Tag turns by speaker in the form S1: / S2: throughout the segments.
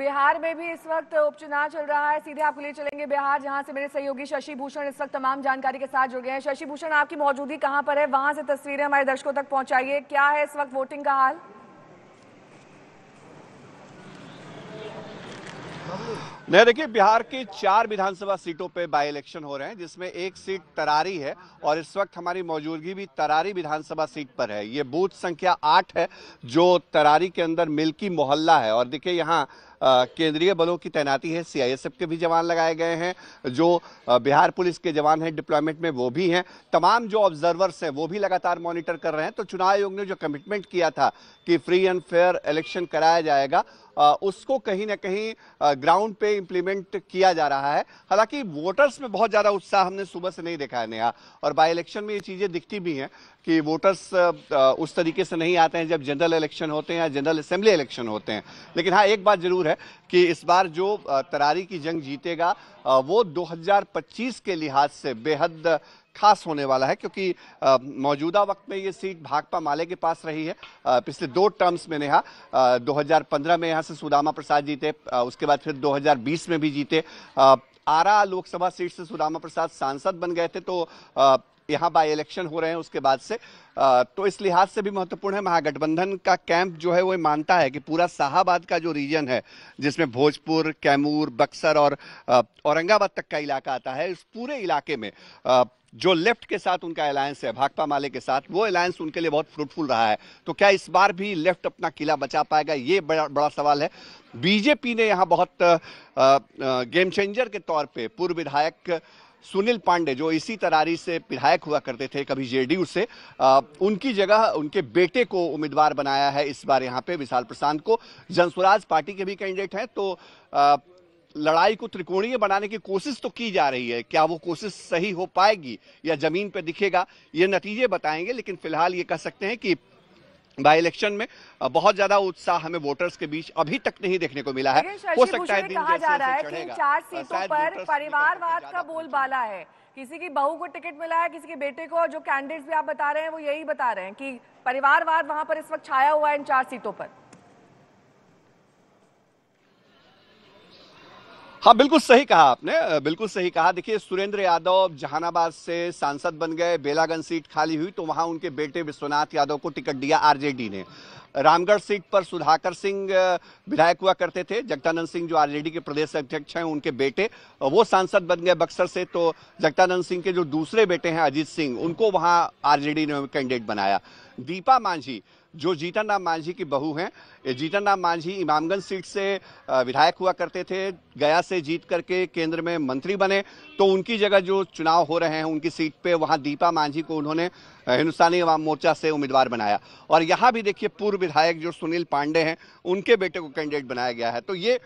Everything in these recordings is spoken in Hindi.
S1: बिहार में भी इस वक्त उपचुनाव चल रहा है सीधे आपको ले चलेंगे बिहार जहां से मेरे सहयोगी शशि भूषण इस वक्त तमाम जानकारी के साथ जुड़ गए हैं शशि भूषण आपकी मौजूदगी कहां पर है वहां से तस्वीरें हमारे दर्शकों तक पहुंचाइए क्या है इस वक्त वोटिंग का हाल
S2: नहीं देखिए बिहार की चार विधानसभा सीटों पे बाई इलेक्शन हो रहे हैं जिसमें एक सीट तरारी है और इस वक्त हमारी मौजूदगी भी तरारी विधानसभा सीट पर है ये बूथ संख्या आठ है जो तरारी के अंदर मिल्की मोहल्ला है और देखिए यहाँ केंद्रीय बलों की तैनाती है सीआईएसएफ के भी जवान लगाए गए हैं जो बिहार पुलिस के जवान हैं डिप्लॉयमेंट में वो भी हैं तमाम जो ऑब्जर्वर्स हैं वो भी लगातार मॉनिटर कर रहे हैं तो चुनाव आयोग ने जो कमिटमेंट किया था कि फ्री एंड फेयर इलेक्शन कराया जाएगा उसको कहीं ना कहीं ग्राउंड पे इम्प्लीमेंट किया जा रहा है हालांकि वोटर्स में बहुत ज़्यादा उत्साह हमने सुबह से नहीं देखा है नया और बाई इलेक्शन में ये चीज़ें दिखती भी हैं कि वोटर्स उस तरीके से नहीं आते हैं जब जनरल इलेक्शन होते हैं या जनरल असेंबली इलेक्शन होते हैं लेकिन हाँ एक बात ज़रूर है कि इस बार जो तरारी की जंग जीतेगा वो 2025 के लिहाज से बेहद खास होने वाला है क्योंकि मौजूदा वक्त में ये सीट भाकपा माले के पास रही है पिछले दो टर्म्स में नेहा 2015 में यहाँ से सुदामा प्रसाद जीते उसके बाद फिर 2020 में भी जीते आरा लोकसभा सीट से सुदामा प्रसाद सांसद बन गए थे तो यहाँ बाई इलेक्शन हो रहे हैं उसके बाद से तो इस लिहाज से भी महत्वपूर्ण है महागठबंधन का कैंप जो है वो मानता है कि पूरा शाहबाद का जो रीजन है जिसमें भोजपुर कैमूर बक्सर और औरंगाबाद तक का इलाका आता है इस पूरे इलाके में जो लेफ्ट के साथ उनका अलायंस है भाकपा माले के साथ वो अलायंस उनके लिए बहुत फ्रूटफुल रहा है तो क्या इस बार भी लेफ्ट अपना किला बचा पाएगा ये बड़ा बड़ा सवाल है बीजेपी ने यहाँ बहुत आ, आ, गेम चेंजर के तौर पे पूर्व विधायक सुनील पांडे जो इसी तरारी से विधायक हुआ करते थे कभी जेडीयू से आ, उनकी जगह उनके बेटे को उम्मीदवार बनाया है इस बार यहाँ पे विशाल प्रसाद को जन स्वराज पार्टी के भी कैंडिडेट हैं तो लड़ाई को त्रिकोणीय बनाने की कोशिश तो की जा रही है क्या वो कोशिश सही हो पाएगी या जमीन पे दिखेगा ये नतीजे बताएंगे लेकिन फिलहाल ये कह सकते हैं कि बाई इलेक्शन में बहुत ज्यादा उत्साह हमें वोटर्स के बीच अभी तक नहीं देखने को मिला है हो सकता है दिन कहा जा रहा है कि चार
S1: सीटों पर परिवारवाद का बोलबाला है किसी की बहू को टिकट मिला है किसी के बेटे को जो कैंडिडेट भी आप बता रहे हैं वो यही बता रहे हैं कि परिवारवाद वहां पर इस वक्त छाया हुआ है इन चार सीटों पर
S2: हाँ बिल्कुल सही कहा आपने बिल्कुल सही कहा देखिए सुरेंद्र यादव जहानाबाद से सांसद बन गए बेलागंज सीट खाली हुई तो वहां उनके बेटे विश्वनाथ यादव को टिकट दिया आरजेडी ने रामगढ़ सीट पर सुधाकर सिंह विधायक हुआ करते थे जगतानंद सिंह जो आरजेडी के प्रदेश अध्यक्ष हैं उनके बेटे वो सांसद बन गए बक्सर से तो जगतानंद सिंह के जो दूसरे बेटे हैं अजीत सिंह उनको वहाँ आरजेडी ने कैंडिडेट बनाया दीपा मांझी जो जीतन राम मांझी की बहू हैं जीतन राम मांझी इमामगंज सीट से विधायक हुआ करते थे गया से जीत करके केंद्र में मंत्री बने तो उनकी जगह जो चुनाव हो रहे हैं उनकी सीट पे वहाँ दीपा मांझी को उन्होंने हिंदुस्तानी अवाम मोर्चा से उम्मीदवार बनाया और यहाँ भी देखिए पूर्व विधायक जो सुनील पांडे हैं उनके बेटे को कैंडिडेट बनाया गया है तो ये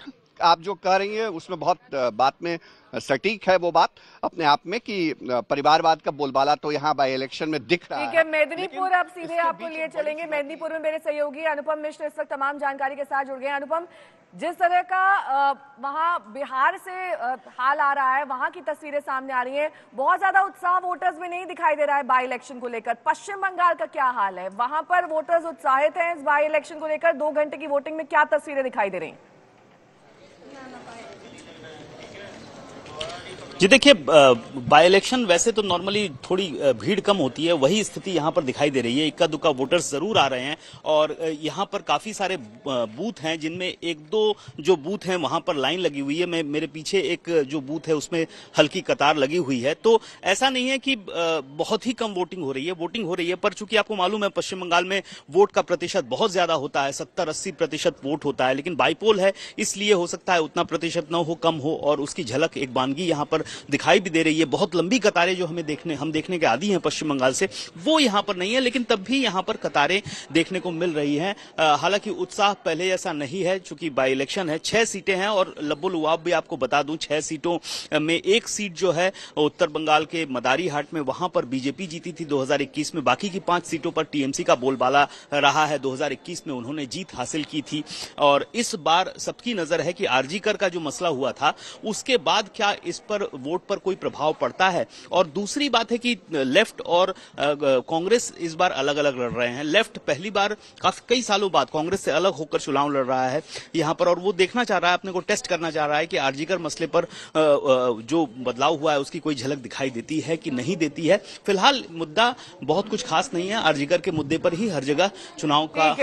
S2: आप जो कह रही हैं उसमें बहुत बात में सटीक है वो बात अपने आप में कि परिवारवाद का बोलबाला तो यहाँ बाई इलेक्शन में दिख रहा है ठीक
S1: है मेदनीपुर आप सीधे आपको लिए चलेंगे मेदनीपुर में मेरे सहयोगी अनुपम मिश्र इस वक्त तमाम जानकारी के साथ जुड़ गए अनुपम जिस तरह का वहाँ बिहार से हाल आ रहा है वहां की तस्वीरें सामने आ रही है बहुत ज्यादा उत्साह वोटर्स में नहीं दिखाई दे रहा है बाई इलेक्शन को लेकर पश्चिम बंगाल का क्या हाल है वहां पर वोटर्स उत्साहित है इस बाई इलेक्शन को लेकर दो घंटे की वोटिंग में क्या तस्वीरें दिखाई दे रही है
S3: जी देखिए बाई इलेक्शन वैसे तो नॉर्मली थोड़ी भीड़ कम होती है वही स्थिति यहाँ पर दिखाई दे रही है इक्का दुक्का वोटर्स जरूर आ रहे हैं और यहाँ पर काफी सारे बूथ हैं जिनमें एक दो जो बूथ हैं वहां पर लाइन लगी हुई है मैं मेरे पीछे एक जो बूथ है उसमें हल्की कतार लगी हुई है तो ऐसा नहीं है कि बहुत ही कम वोटिंग हो रही है वोटिंग हो रही है पर चूंकि आपको मालूम है पश्चिम बंगाल में वोट का प्रतिशत बहुत ज्यादा होता है सत्तर अस्सी प्रतिशत वोट होता है लेकिन बाइपोल है इसलिए हो सकता है उतना प्रतिशत न हो कम हो और उसकी झलक एक बानगी यहाँ पर और दिखाई भी दे रही है बहुत लंबी कतारें जो हमें देखने हम देखने के आदि हैं पश्चिम बंगाल से वो यहाँ पर नहीं है लेकिन तब भी यहाँ पर कतारें देखने को मिल रही हैं हालांकि उत्साह पहले जैसा नहीं है चूंकि बाई इलेक्शन है छह सीटें हैं और लब्बो लुआब भी आपको बता दूं छह सीटों में एक सीट जो है उत्तर बंगाल के मदारी हाट में वहां पर बीजेपी जीती थी 2021 में बाकी की पांच सीटों पर टीएमसी का बोलबाला रहा है 2021 में उन्होंने जीत हासिल की थी और इस बार सबकी नजर है कि आरजीकर का जो मसला हुआ था उसके बाद क्या इस पर वोट पर कोई प्रभाव पड़ता है और दूसरी बात है कि लेफ्ट और कांग्रेस इस बार अलग अलग लड़ रहे हैं लेफ्ट पहली बार काफी कई सालों बाद कांग्रेस से अलग होकर चुनाव लड़ रहा है यहाँ पर और वो देखना चाह रहा है अपने को टेस्ट करना चाह रहा है कि आरजीकर मसले पर जो बदलाव हुआ है उसकी कोई झलक दिखाई देती है कि नहीं देती है फिलहाल मुद्दा बहुत कुछ खास नहीं है आरजीकर के मुद्दे पर ही हर जगह चुनाव का